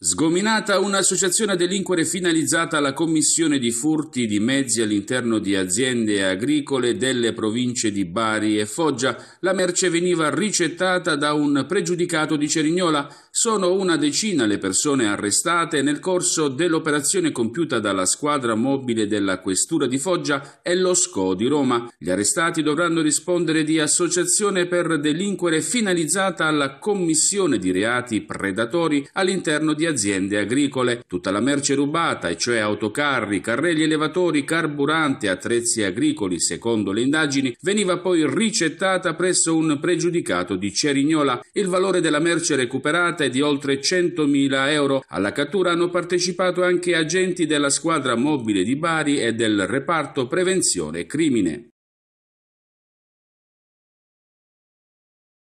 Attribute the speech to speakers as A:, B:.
A: Sgominata un'associazione a delinquere finalizzata alla commissione di furti di mezzi all'interno di aziende agricole delle province di Bari e Foggia, la merce veniva ricettata da un pregiudicato di Cerignola sono una decina le persone arrestate nel corso dell'operazione compiuta dalla squadra mobile della Questura di Foggia e lo SCO di Roma. Gli arrestati dovranno rispondere di associazione per delinquere finalizzata alla commissione di reati predatori all'interno di aziende agricole. Tutta la merce rubata, e cioè autocarri, carrelli elevatori, carburante, attrezzi agricoli, secondo le indagini, veniva poi ricettata presso un pregiudicato di Cerignola. Il valore della merce recuperata è totale di oltre 100.000 euro. Alla cattura hanno partecipato anche agenti della squadra mobile di Bari e del reparto prevenzione crimine.